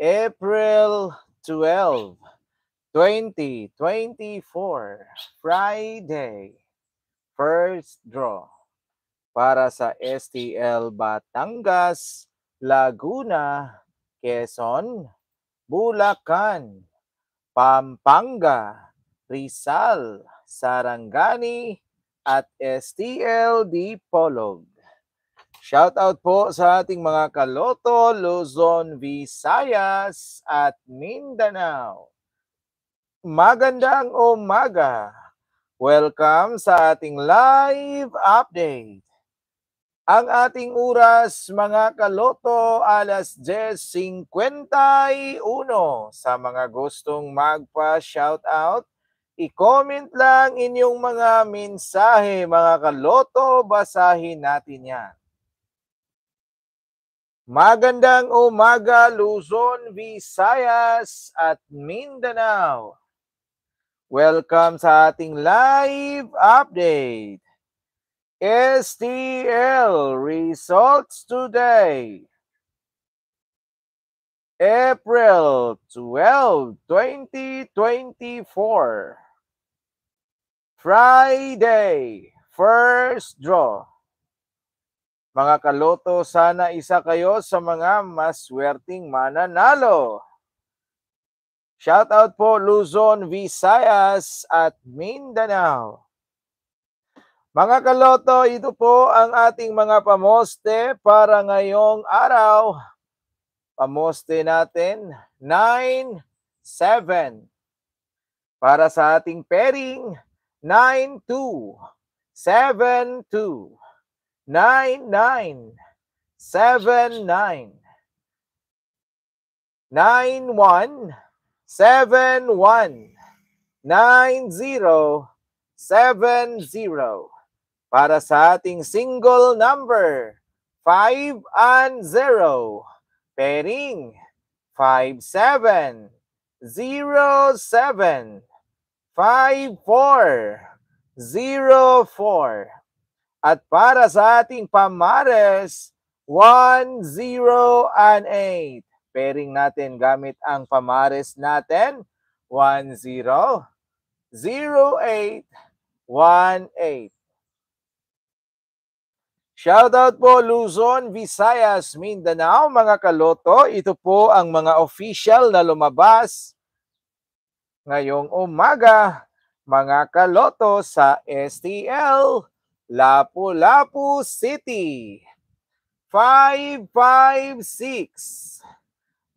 April 12, 2024, Friday, first draw para sa STL Batangas, Laguna, Quezon, Bulacan, Pampanga, Rizal, Sarangani, at STL Dipolog. Shout out po sa ating mga kaloto, Luzon, Visayas at Mindanao. Magandang umaga. Welcome sa ating live update. Ang ating oras mga kaloto alas 10.51 sa mga gustong magpa shout out, I-comment lang inyong mga mensahe mga kaloto, basahin natin yan. Magandang umaga Luzon, Visayas at Mindanao. Welcome sa ating live update. STL results today. April 12, 2024. Friday, first draw. Mga kaloto, sana isa kayo sa mga maswerting mananalo. Shout out po Luzon, Visayas at Mindanao. Mga kaloto, ito po ang ating mga pamoste para ngayong araw. Pamoste natin 9 7 para sa ating pairing 9 2 7 2. nine nine seven nine nine one seven one nine zero seven zero para sa ating single number five and zero pairing five seven zero seven five four zero four At para sa ating pamares, 1, 0, and 8. Pairing natin gamit ang pamares natin. 1, 0, 0, 8, Shoutout po Luzon, Visayas, Mindanao, mga kaloto. Ito po ang mga official na lumabas ngayong umaga, mga kaloto sa STL. Lapu-Lapu City. 556.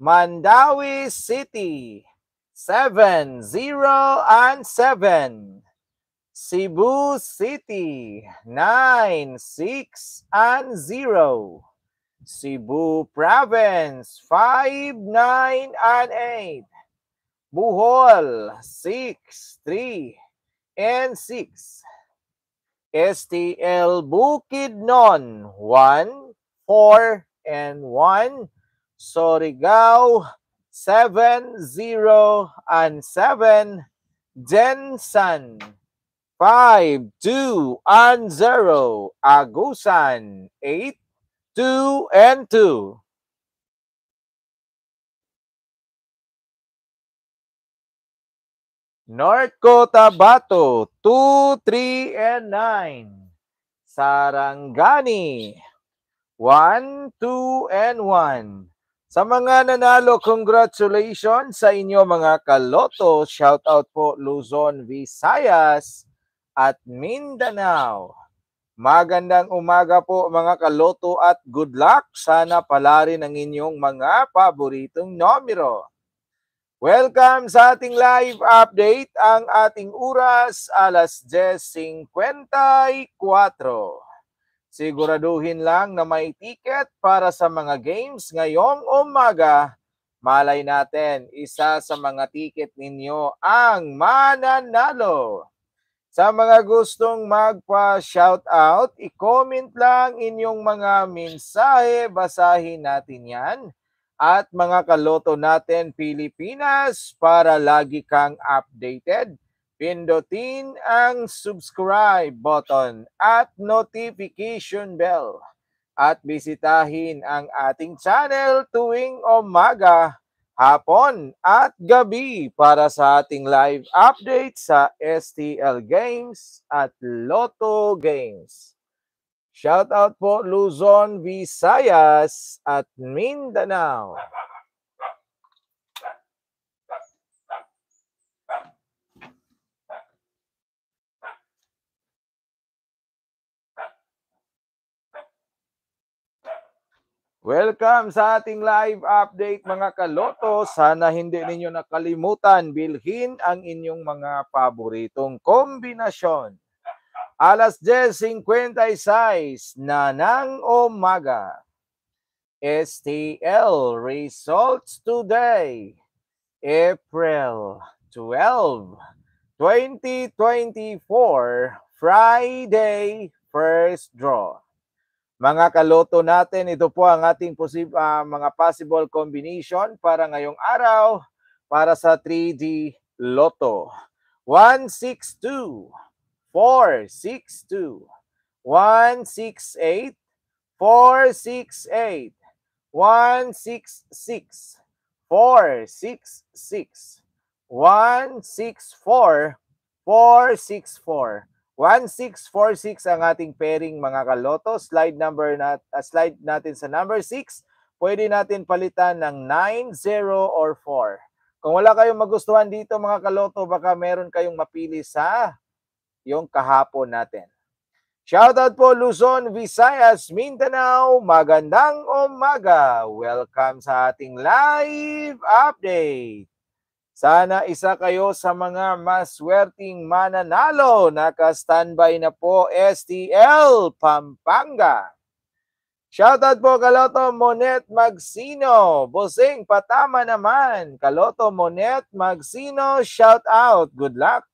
Mandawi City. 7, 0 and 7. Cebu City, 9, 6 and 0. Cebu Province, 5, 9 and 8. Bohol, 6, 3 and 6. STL Bukidnon 1, 4, and 1. Sorigao 7, 0, and 7. Jensen 5, 2, and 0. Agusan 8, 2, and 2. North Cotabato, 2, 3, and 9. Sarangani, 1, 2, and 1. Sa mga nanalo, congratulations sa inyo mga kaloto. Shout out po Luzon, Visayas at Mindanao. Magandang umaga po mga kaloto at good luck. Sana pala rin ang inyong mga paboritong numero. Welcome sa ating live update. Ang ating oras, alas 10.54. Siguraduhin lang na may ticket para sa mga games ngayong umaga. Malay natin, isa sa mga ticket ninyo ang mananalo. Sa mga gustong magpa-shoutout, i-comment lang inyong mga mensahe. Basahin natin yan at mga kaloto natin Pilipinas para lagi kang updated. Pindutin ang subscribe button at notification bell at bisitahin ang ating channel tuwing umaga, hapon at gabi para sa ating live update sa STL Games at Lotto Games. Shout out po Luzon, Visayas at Mindanao. Welcome sa ating live update mga kaloto. Sana hindi ninyo nakalimutan bilhin ang inyong mga paboritong kombinasyon. Alas 10.56 na ng umaga. STL results today, April 12, 2024, Friday, first draw. Mga kaloto natin, ito po ang ating posib- uh, ah, mga possible combination para ngayong araw para sa 3D Loto. 162 462 168 468 166 466 164 464 1646 ang ating pairing mga kaloto. Slide number nat uh, ah, slide natin sa number 6. Pwede natin palitan ng 9, 0 or 4. Kung wala kayong magustuhan dito mga kaloto, baka meron kayong mapili sa yung kahapon natin. Shoutout po Luzon, Visayas, Mindanao, magandang umaga. Welcome sa ating live update. Sana isa kayo sa mga maswerting mananalo. Naka-standby na po STL Pampanga. Shoutout po Kaloto Monet Magsino. Bosing, patama naman. Kaloto Monet Magsino, shoutout. Good luck.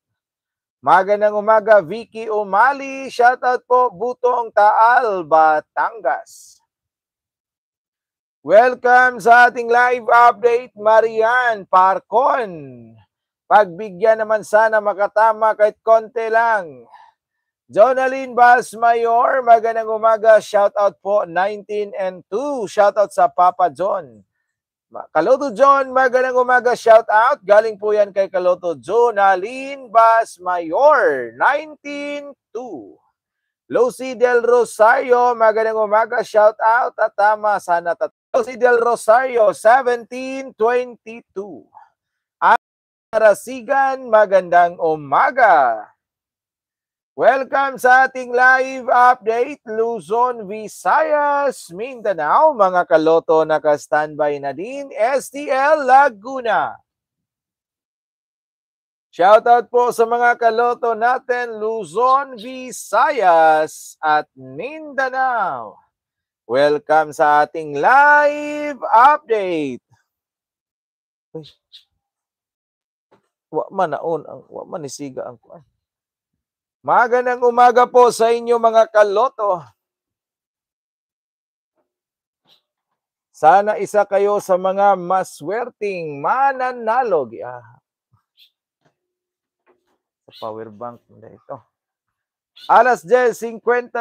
Magandang umaga, Vicky Umali. Shoutout po, Butong Taal, Batangas. Welcome sa ating live update, Marian Parcon. Pagbigyan naman sana makatama kahit konti lang. Jonalyn Basmayor, magandang umaga. Shoutout po, 19 and 2. Shoutout sa Papa John. Kaloto John, magandang umaga shout out. Galing po yan kay Kaloto Jonaline Bas Mayor, 192. Lucy Del Rosario, magandang umaga shout out. At tama, sana tat. Lucy Del Rosario, 1722. Arasigan, magandang umaga. Welcome sa ating live update, Luzon, Visayas, Mindanao. Mga kaloto, naka-standby na din, STL Laguna. Shoutout po sa mga kaloto natin, Luzon, Visayas at Mindanao. Welcome sa ating live update. wa man naon ang wa man isiga ang kuan. Magandang umaga po sa inyo mga kaloto. Sana isa kayo sa mga maswerting mananalo. Ah. power bank na ito. Alas 10.59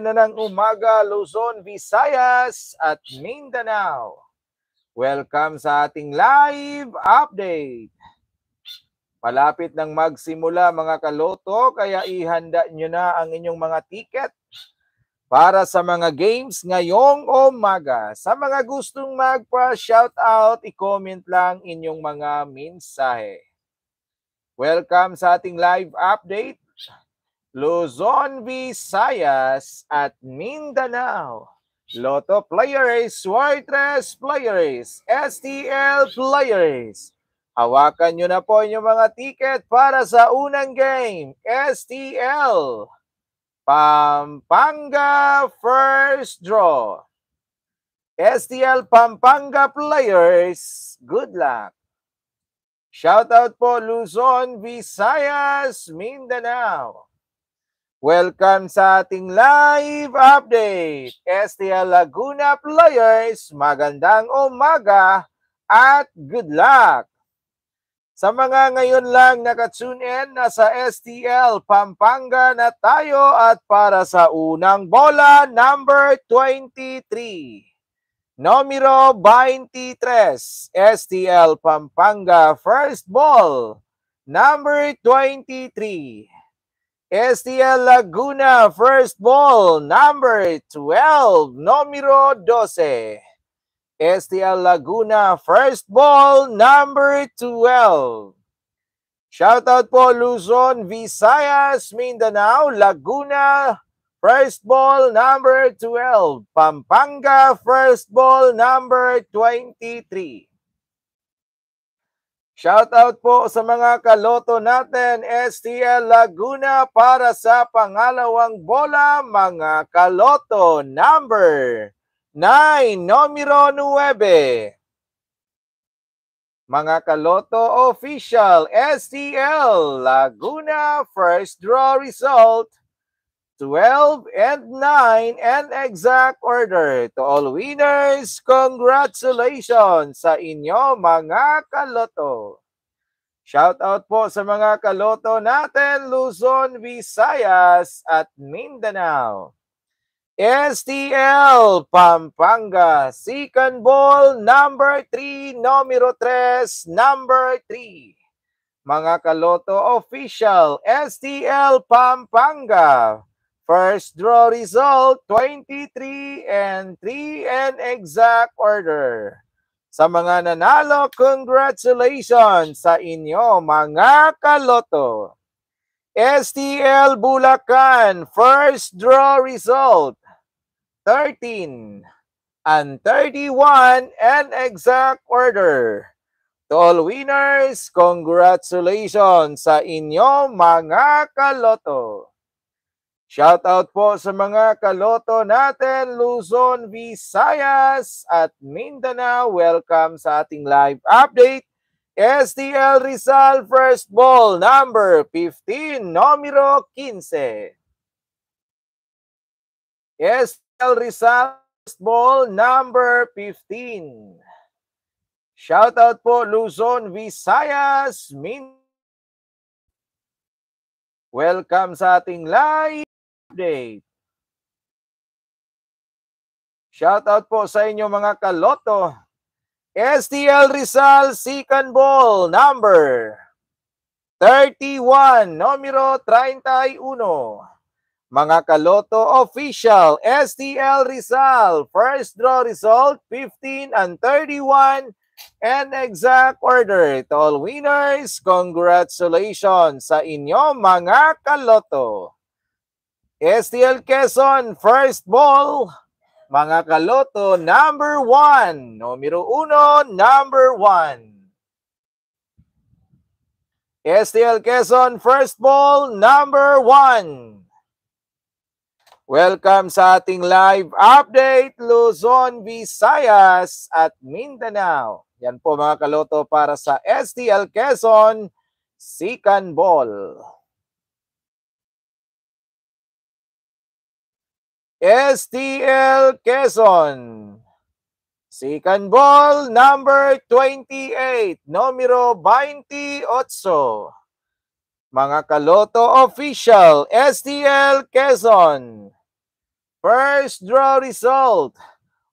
na ng umaga, Luzon, Visayas at Mindanao. Welcome sa ating live update. Palapit ng magsimula mga kaloto, kaya ihanda nyo na ang inyong mga tiket para sa mga games ngayong umaga. Sa mga gustong magpa-shoutout, i-comment lang inyong mga mensahe. Welcome sa ating live update, Luzon, Visayas at Mindanao. Lotto players, Wartres players, STL players, Hawakan nyo na po inyong mga ticket para sa unang game, STL. Pampanga first draw. STL Pampanga players, good luck. Shoutout po Luzon, Visayas, Mindanao. Welcome sa ating live update. STL Laguna players, magandang umaga at good luck. Sa mga ngayon lang nakatune in, nasa STL Pampanga na tayo at para sa unang bola, number 23. Numero 23, STL Pampanga, first ball, number 23. STL Laguna, first ball, number 12, numero 12. STL Laguna, first ball number 12. Shoutout po Luzon, Visayas, Mindanao, Laguna, first ball number 12. Pampanga, first ball number 23. Shoutout po sa mga kaloto natin, STL Laguna para sa pangalawang bola, mga kaloto number 9. Numero 9. Mga Kaloto Official, STL, Laguna, first draw result, 12 and 9 and exact order. To all winners, congratulations sa inyo mga Kaloto. Shout out po sa mga Kaloto natin, Luzon, Visayas at Mindanao. STL Pampanga Second Ball number 3 numero 3 number 3 Mga Kaloto Official STL Pampanga First draw result 23 and 3 and exact order Sa mga nanalo congratulations sa inyo mga Kaloto STL Bulacan first draw result 13, and 31 in exact order. To all winners, congratulations sa inyo mga kaloto. Shoutout po sa mga kaloto natin, Luzon, Visayas at Mindanao. Welcome sa ating live update. STL Rizal First Ball number 15, numero 15. Yes, Rizal Ball number 15. Shout out po Luzon, Visayas, Min. Welcome sa ating live update. out po sa inyo mga kaloto. STL Rizal Sikan Ball number 31, numero 31. Mga Kaloto Official, STL Rizal, first draw result 15 and 31 and exact order. To all winners, congratulations sa inyo mga Kaloto. STL Quezon, first ball, mga Kaloto, number 1, numero 1, number 1. STL Quezon, first ball, number 1. Welcome sa ating live update Luzon, Visayas at Mindanao. Yan po mga kaloto para sa STL Quezon Sikan Ball. STL Quezon Sikan Ball number 28, numero 28. Mga Kaloto Official, STL Quezon. First draw result.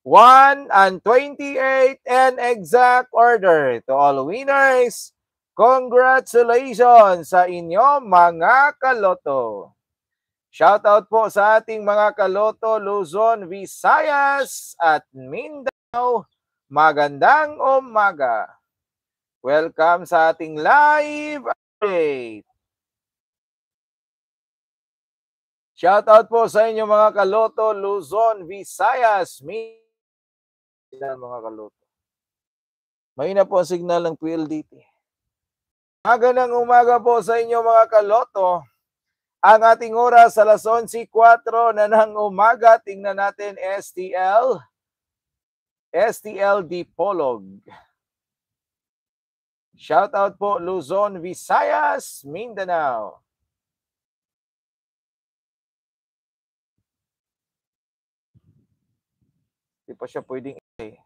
1 and 28 in exact order. To all winners, congratulations sa inyo mga kaloto. Shoutout po sa ating mga kaloto Luzon, Visayas at Mindanao. Magandang umaga. Welcome sa ating live update. Shout out po sa inyo mga kaloto, Luzon, Visayas, Mindanao mga kaloto. Mahina po ang signal ng PLDT. Magandang umaga po sa inyo mga kaloto. Ang ating oras sa alas 11.04 na ng umaga. Tingnan natin STL. STL Dipolog. Shout out po Luzon, Visayas, Mindanao. Hindi pa siya pwedeng i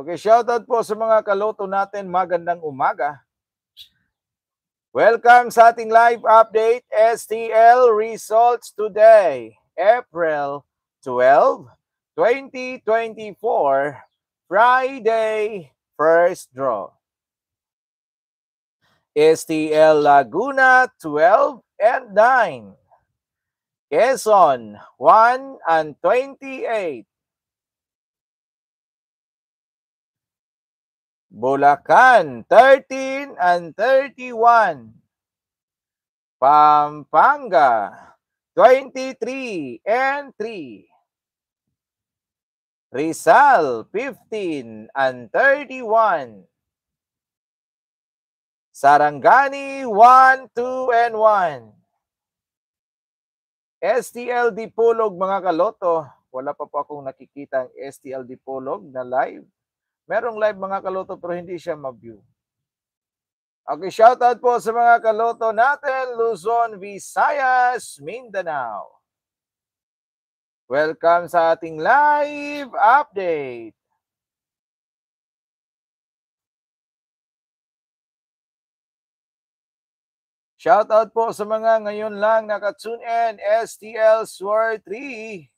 Okay, shoutout po sa mga kaloto natin. Magandang umaga. Welcome sa ating live update, STL Results Today, April 12, 2024. Friday, first draw. STL Laguna, 12 and 9. Quezon, 1 and 28. Bulacan, 13 and 31. Pampanga, 23 and 3. Rizal 15 and 31. Sarangani 1, 2, and 1. STL Dipolog mga kaloto. Wala pa po akong nakikita ang STL Dipolog na live. Merong live mga kaloto pero hindi siya ma-view. Okay, shoutout po sa mga kaloto natin, Luzon, Visayas, Mindanao. Welcome sa ating live update. Shoutout po sa mga ngayon lang naka-tune in STL Sword 3.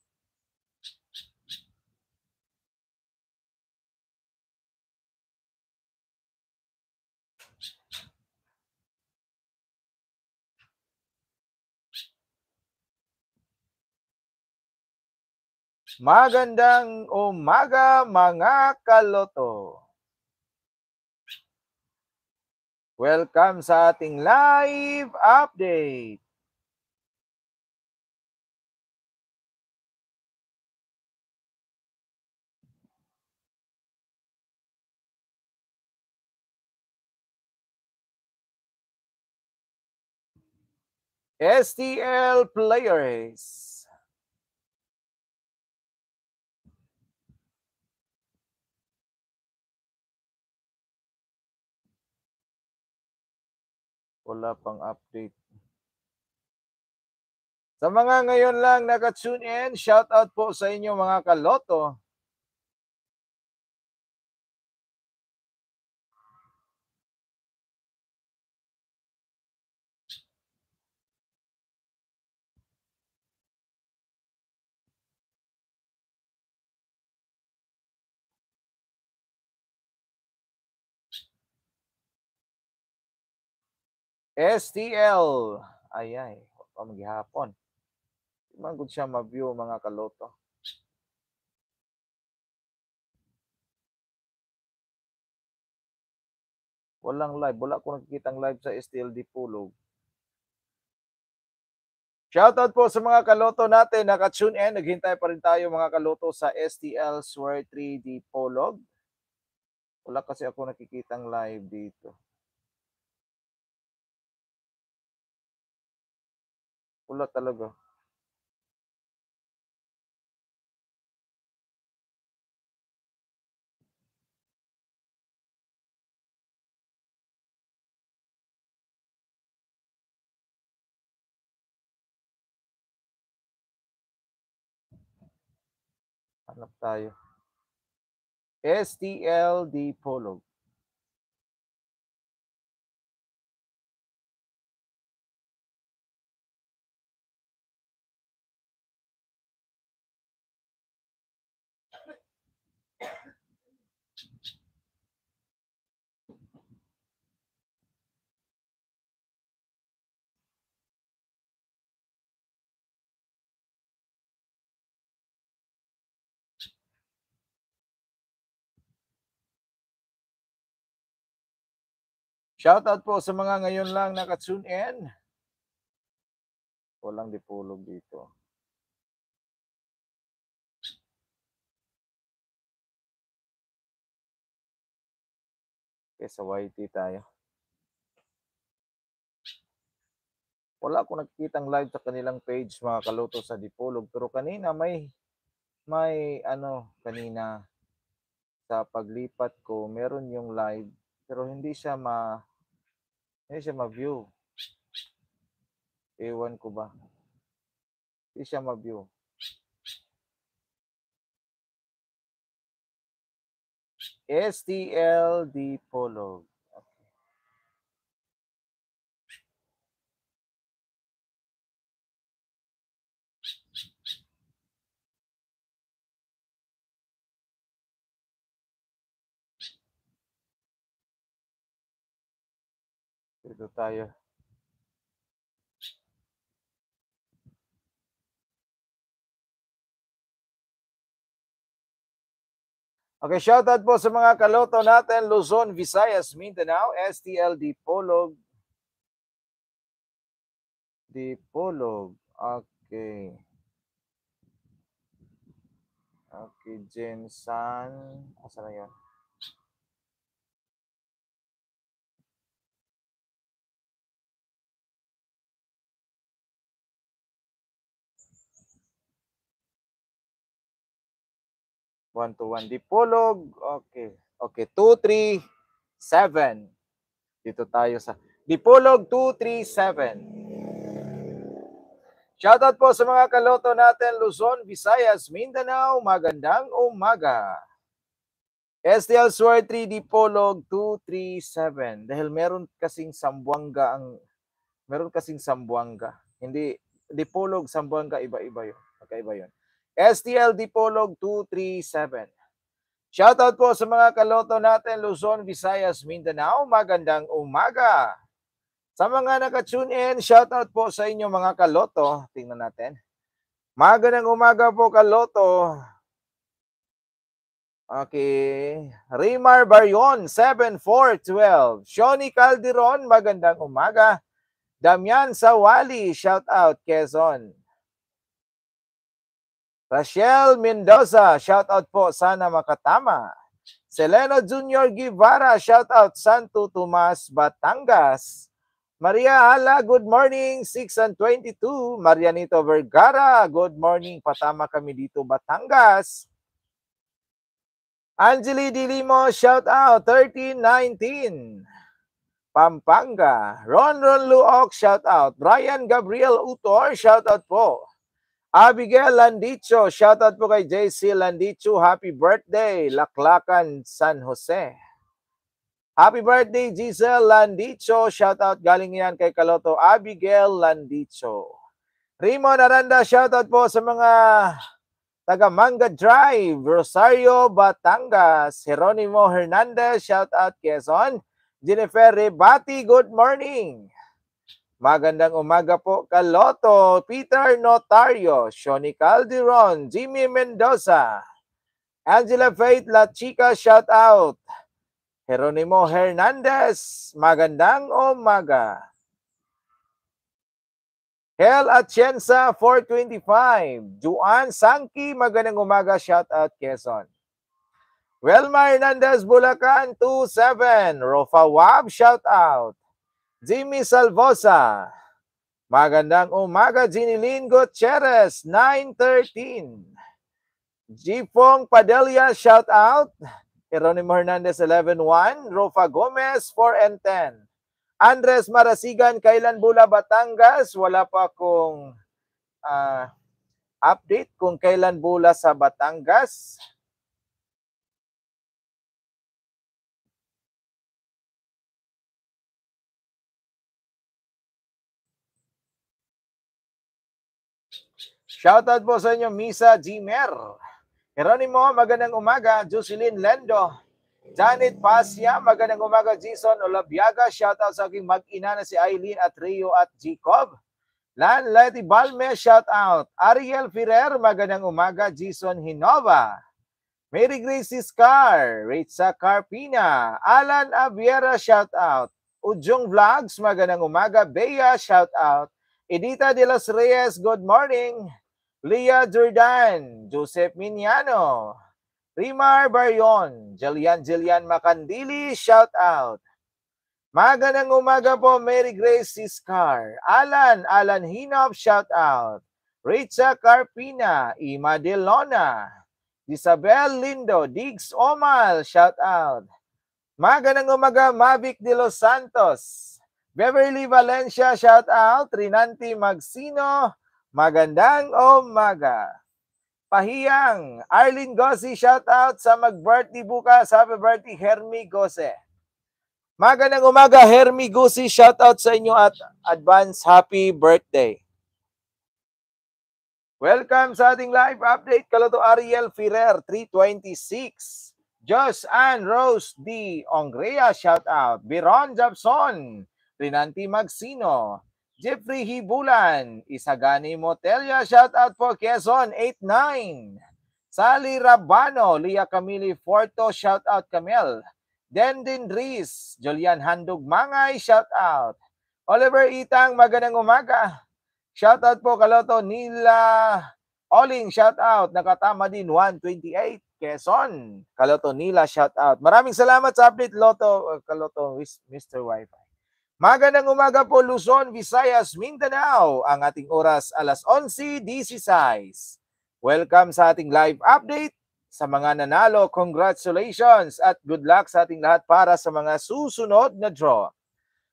Magandang umaga mga kaloto. Welcome sa ating live update. STL Players. Wala pang update. Sa mga ngayon lang naka-tune in, shout out po sa inyo mga kaloto. STL. Ay ay, pa maghihapon. Magod siya ma-view mga kaloto. Walang live. Wala ko nakikitang live sa STLD Pulog. Shoutout po sa mga kaloto natin. Naka-tune in. Naghintay pa rin tayo mga kaloto sa STL Swear 3D Polog. Wala kasi ako nakikitang live dito. Pula talaga. Hanap tayo. STL Dipolog. Shoutout po sa mga ngayon lang naka nakatune in. Walang dipulog dito. Okay, sa YT tayo. Wala akong nakikitang live sa kanilang page mga kaluto sa dipulog. Pero kanina may, may ano, kanina sa paglipat ko, meron yung live. Pero hindi siya ma hindi siya ma-view. Ewan ko ba. Hindi siya ma-view. STL Dipolog. Dito tayo. Okay, shoutout po sa mga kaloto natin, Luzon, Visayas, Mindanao, STL Dipolog. Dipolog. Okay. Okay, Jensan. Asa na yun? 1 to 1 dipolog. Okay. Okay, 2 3 7. Dito tayo sa dipolog 2 3 7. Shoutout po sa mga kaloto natin, Luzon, Visayas, Mindanao. Magandang umaga. STL Sword 3 Dipolog 237. Dahil meron kasing Sambuanga ang meron kasing Sambuanga. Hindi Dipolog Sambuanga iba-iba 'yon. Magkaiba 'yon. STL Dipolog 237. Shoutout po sa mga kaloto natin, Luzon, Visayas, Mindanao. Magandang umaga! Sa mga naka-tune in, shoutout po sa inyo mga kaloto. Tingnan natin. Magandang umaga po kaloto. Okay. Rimar Barion, 7412. Shoni Calderon, magandang umaga. Damian Sawali, shoutout Quezon. Rachel Mendoza, shout out po, sana makatama. Selena Junior Guevara, shout out Santo Tomas, Batangas. Maria Hala, good morning, 6 and 22. Marianito Vergara, good morning, patama kami dito, Batangas. Angeli Dilimo, shout out, 1319. Pampanga. Ron Ron Luok, shout out. Brian Gabriel Utor, shout out po. Abigail Landicho, shoutout po kay JC Landicho. Happy birthday, Laklakan, San Jose. Happy birthday, Giselle Landicho. Shoutout galing yan kay Kaloto Abigail Landicho. Raymond Aranda, shoutout po sa mga taga Manga Drive, Rosario, Batangas. Jeronimo Hernandez, shoutout Quezon. Jennifer Rebati, good morning. Magandang umaga po, Kaloto, Peter Notario, Shoni Calderon, Jimmy Mendoza, Angela Faith La Chica, shout out. Jeronimo Hernandez, magandang umaga. Hel Atienza, 425. Juan Sanki, magandang umaga, shout out Quezon. Welma Hernandez, Bulacan, 27. Rofa Wab, shout out. Jimmy Salvosa. Magandang umaga, Ginilin Gutierrez, 9.13. Jipong Padelia, shout out. Eronimo Hernandez, 11.1. Rofa Gomez, 4 and 10. Andres Marasigan, kailan Bula, Batangas? Wala pa akong uh, update kung kailan Bula sa Batangas. Shoutout po sa inyo, Misa Jimer. Geronimo, magandang umaga. Jocelyn Lendo. Janet Pasya, magandang umaga. Jason Olabiaga, shoutout sa aking mag-ina na si Eileen at Rio at Jacob. Lan Leti Balme, shoutout. Ariel Ferrer, magandang umaga. Jason Hinova. Mary Grace Scar, Richa Carpina, Alan Aviera, shoutout. Ujong Vlogs, magandang umaga. Bea, shoutout. Edita de las Reyes, good morning. Leah Jordan, Joseph Miniano, Rimar Barion, Jelian Jelian Makandili, shout out. Magandang umaga po, Mary Grace Siscar, Alan, Alan Hinop, shout out. Richa Carpina, Ima Delona, Isabel Lindo, Diggs Omal, shout out. Magandang umaga, Mavic de Los Santos, Beverly Valencia, shout out. Trinanti Magsino, Magandang umaga. Pahiyang, Arlene Gossi, shout out sa mag-birthday bukas. Happy birthday, Hermi Gose. Magandang umaga, Hermi Gossi, shout out sa inyo at advance happy birthday. Welcome sa ating live update, Kaloto Ariel Ferrer, 326. Josh Ann Rose D. Ongrea, shout out. Biron Jabson, Rinanti Magsino, Jeffrey Hibulan, Isagani Motelia, shout out po Quezon, 89. Sally Rabano, Lia Camille Forto, shout out Camille. Dendin Riz, Julian Handog Mangay, shout out. Oliver Itang, magandang umaga. Shout out po kaloto Nila Oling, shout out. Nakatama din 128 Quezon. Kaloto Nila, shout out. Maraming salamat sa update Loto uh, Kaloto Mr. Wi-Fi. Magandang umaga po Luzon, Visayas, Mindanao. Ang ating oras alas 11.16. Welcome sa ating live update. Sa mga nanalo, congratulations at good luck sa ating lahat para sa mga susunod na draw.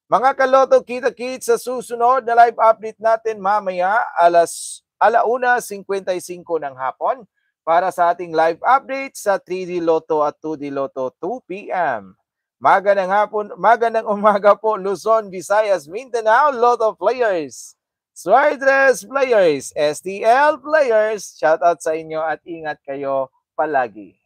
Mga kaloto, kita kits sa susunod na live update natin mamaya alas alauna 55 ng hapon para sa ating live update sa 3D Lotto at 2D Lotto 2 p.m. Magandang hapon, magandang umaga po Luzon, Visayas, Mindanao, lot of players. Swardress players, STL players, shout out sa inyo at ingat kayo palagi.